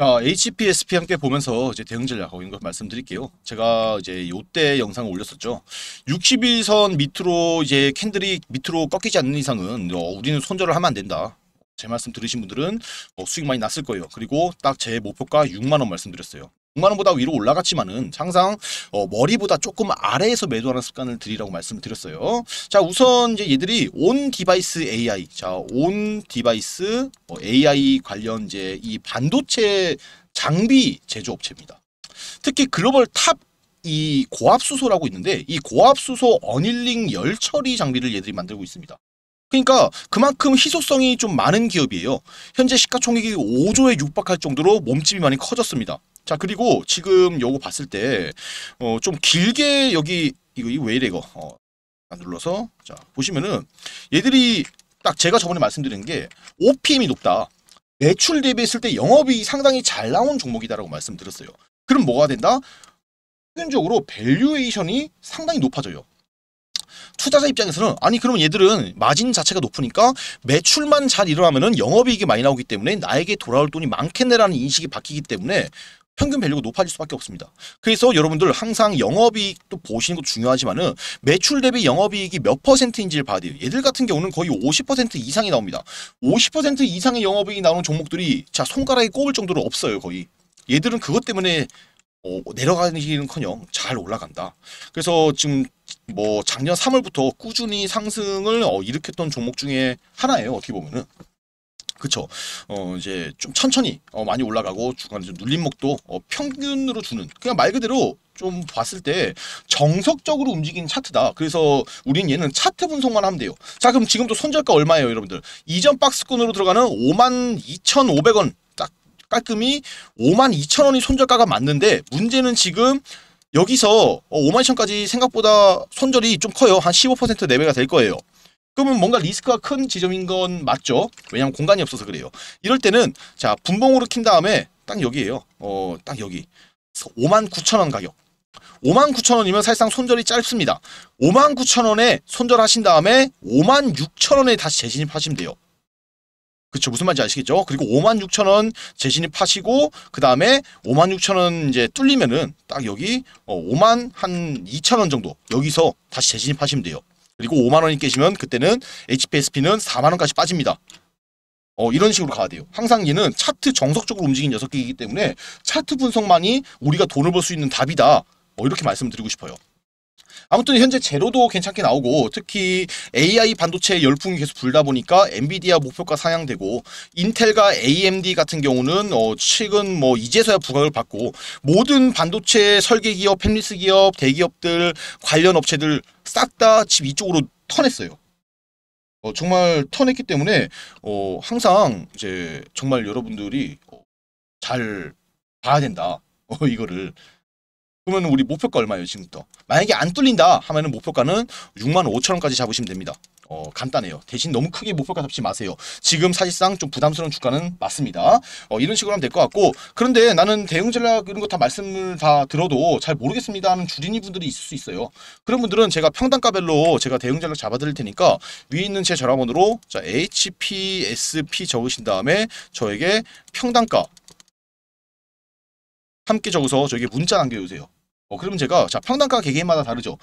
자, HPSP 함께 보면서 이제 대응 전략하고 있는 것 말씀드릴게요. 제가 이제 요때 영상을 올렸었죠. 60일선 밑으로 이제 캔들이 밑으로 꺾이지 않는 이상은 어, 우리는 손절을 하면 안 된다. 제 말씀 들으신 분들은 어, 수익 많이 났을 거예요. 그리고 딱 제 목표가 6만원 말씀드렸어요. 6만원보다 위로 올라갔지만은 항상 어, 머리보다 조금 아래에서 매도하는 습관을 드리라고 말씀을 드렸어요. 자 우선 이제 얘들이 온 디바이스 AI 자 온 디바이스 AI 관련 이제 이 반도체 장비 제조업체입니다. 특히 글로벌 탑 이 고압수소라고 있는데 이 고압수소 어닐링 열처리 장비를 얘들이 만들고 있습니다. 그러니까 그만큼 희소성이 좀 많은 기업이에요. 현재 시가총액이 5조에 육박할 정도로 몸집이 많이 커졌습니다. 자 그리고 지금 요거 봤을 때어좀 길게 여기 이거 이왜 이래 이거 어, 눌러서 자 보시면은 얘들이 딱 제가 저번에 말씀드린 게 OPM이 높다. 매출 대비했을 때 영업이 상당히 잘 나온 종목이다라고 말씀드렸어요. 그럼 뭐가 된다? 평균적으로 밸류에이션이 상당히 높아져요. 투자자 입장에서는 아니 그러면 얘들은 마진 자체가 높으니까 매출만 잘 일어나면은 영업이익이 많이 나오기 때문에 나에게 돌아올 돈이 많겠네라는 인식이 바뀌기 때문에 평균 밸류가 높아질 수밖에 없습니다. 그래서 여러분들 항상 영업이익도 보시는 것도 중요하지만은 매출 대비 영업이익이 몇 퍼센트인지를 봐야 돼요. 얘들 같은 경우는 거의 50% 이상이 나옵니다. 50% 이상의 영업이익이 나오는 종목들이 자 손가락에 꼽을 정도로 없어요 거의. 얘들은 그것 때문에 어, 내려가는길은커녕잘 올라간다. 그래서 지금 뭐 작년 3월부터 꾸준히 상승을 어, 일으켰던 종목 중에 하나예요. 어떻게 보면은. 그쵸. 어, 이제 좀 천천히 어, 많이 올라가고 중간에 좀 눌림목도 어, 평균으로 주는 그냥 말 그대로 좀 봤을 때 정석적으로 움직이는 차트다. 그래서 우린 얘는 차트 분석만 하면 돼요. 자 그럼 지금도 손절가 얼마예요 여러분들? 이전 박스권으로 들어가는 52,500원 딱 깔끔히 5만 2천 원이 손절가가 맞는데 문제는 지금 여기서 5만 어, 2천까지 생각보다 손절이 좀 커요. 한 15% 내외가 될 거예요. 그러면 뭔가 리스크가 큰 지점인 건 맞죠? 왜냐면 공간이 없어서 그래요. 이럴 때는 자 분봉으로 킨 다음에 딱 여기에요. 어 딱 여기 5만 9천 원 가격. 5만 9천 원이면 사실상 손절이 짧습니다. 5만 9천 원에 손절하신 다음에 5만 6천 원에 다시 재진입하시면 돼요. 그렇죠 무슨 말인지 아시겠죠? 그리고 5만 6천 원 재신입 하시고 그 다음에 5만 6천 원 이제 뚫리면은 딱 여기 5만 어, 한 2천 원 정도 여기서 다시 재신입 하시면 돼요. 그리고 5만 원이 깨지면 그때는 HPSP는 4만 원까지 빠집니다. 어 이런 식으로 가야 돼요. 항상 얘는 차트 정석적으로 움직인 녀석이기 때문에 차트 분석만이 우리가 돈을 벌 수 있는 답이다. 어, 이렇게 말씀드리고 싶어요. 아무튼 현재 제로도 괜찮게 나오고 특히 AI 반도체 열풍이 계속 불다 보니까 엔비디아 목표가 상향되고 인텔과 AMD 같은 경우는 어, 최근 뭐 이제서야 부각을 받고 모든 반도체 설계 기업, 팹리스 기업, 대기업들 관련 업체들 싹 다 집 이쪽으로 턴했어요. 어, 정말 턴했기 때문에 어, 항상 이제 정말 여러분들이 어, 잘 봐야 된다. 어, 이거를 그러면 우리 목표가 얼마예요 지금부터? 만약에 안 뚫린다 하면은 목표가는 6만 5천 원까지 잡으시면 됩니다. 어, 간단해요. 대신 너무 크게 목표가 잡지 마세요. 지금 사실상 좀 부담스러운 주가는 맞습니다. 어, 이런 식으로 하면 될 것 같고 그런데 나는 대응 전략 이런 거 다 말씀을 다 들어도 잘 모르겠습니다 하는 주린이 분들이 있을 수 있어요. 그런 분들은 제가 평단가별로 제가 대응 전략 잡아드릴 테니까 위에 있는 제 전화번호로 자 HPSP 적으신 다음에 저에게 평단가 함께 적어서 저에게 문자 남겨주세요. 어, 그러면 제가 자 평단가 개개인마다 다르죠.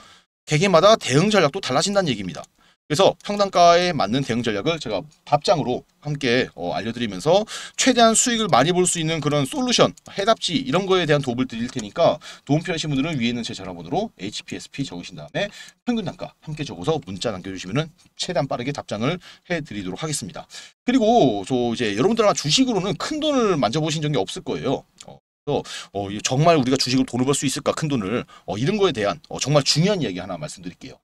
개개인마다 대응 전략도 달라진다는 얘기입니다. 그래서 평단가에 맞는 대응 전략을 제가 답장으로 함께 어, 알려드리면서 최대한 수익을 많이 볼 수 있는 그런 솔루션, 해답지 이런 거에 대한 도움을 드릴 테니까 도움 필요하신 분들은 위에 있는 제 전화번호로 HPSP 적으신 다음에 평균 단가 함께 적어서 문자 남겨주시면 최대한 빠르게 답장을 해드리도록 하겠습니다. 그리고 저 이제 여러분들 아마 주식으로는 큰 돈을 만져보신 적이 없을 거예요. 어, 어, 어 정말 우리가 주식으로 돈을 벌 수 있을까 큰 돈을 어, 이런 거에 대한 어, 정말 중요한 이야기 하나 말씀드릴게요.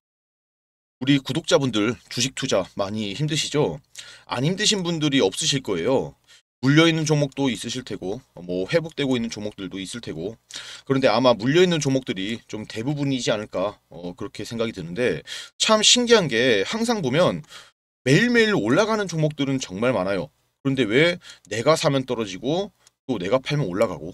우리 구독자분들 주식 투자 많이 힘드시죠? 안 힘드신 분들이 없으실 거예요. 물려있는 종목도 있으실 테고 뭐 회복되고 있는 종목들도 있을 테고 그런데 아마 물려있는 종목들이 좀 대부분이지 않을까 어, 그렇게 생각이 드는데 참 신기한 게 항상 보면 매일매일 올라가는 종목들은 정말 많아요. 그런데 왜 내가 사면 떨어지고 또 내가 팔면 올라가고